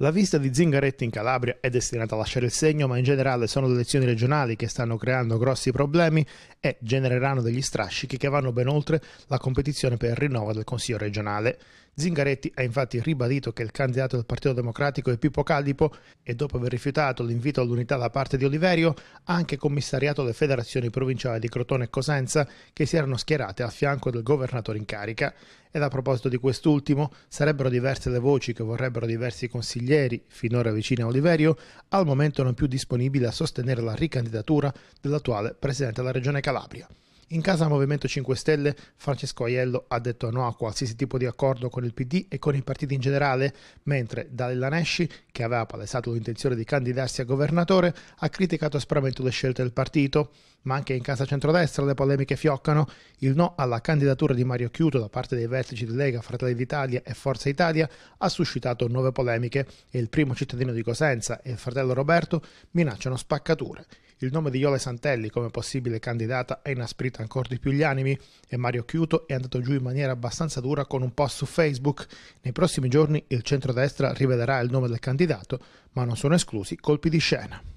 La vista di Zingaretti in Calabria è destinata a lasciare il segno, ma in generale sono le elezioni regionali che stanno creando grossi problemi e genereranno degli strascichi che vanno ben oltre la competizione per il rinnovo del Consiglio regionale. Zingaretti ha infatti ribadito che il candidato del Partito Democratico è Pippo Calipo e dopo aver rifiutato l'invito all'unità da parte di Oliverio ha anche commissariato le federazioni provinciali di Crotone e Cosenza che si erano schierate a fianco del governatore in carica ed a proposito di quest'ultimo, sarebbero diverse le voci che vorrebbero diversi consiglieri, finora vicini a Oliverio, al momento non più disponibili a sostenere la ricandidatura dell'attuale presidente della Regione Calabria. In casa Movimento 5 Stelle, Francesco Aiello ha detto no a qualsiasi tipo di accordo con il PD e con i partiti in generale, mentre Dalila Nesci che aveva palesato l'intenzione di candidarsi a governatore, ha criticato aspramente le scelte del partito, ma anche in casa centrodestra le polemiche fioccano. Il no alla candidatura di Mario Chiuto da parte dei vertici di Lega, Fratelli d'Italia e Forza Italia ha suscitato nuove polemiche e il primo cittadino di Cosenza e il fratello Roberto minacciano spaccature. Il nome di Iole Santelli come possibile candidata ha inasprito ancora di più gli animi e Mario Chiuto è andato giù in maniera abbastanza dura con un post su Facebook. Nei prossimi giorni il centrodestra rivelerà il nome del candidato invalidato, ma non sono esclusi colpi di scena.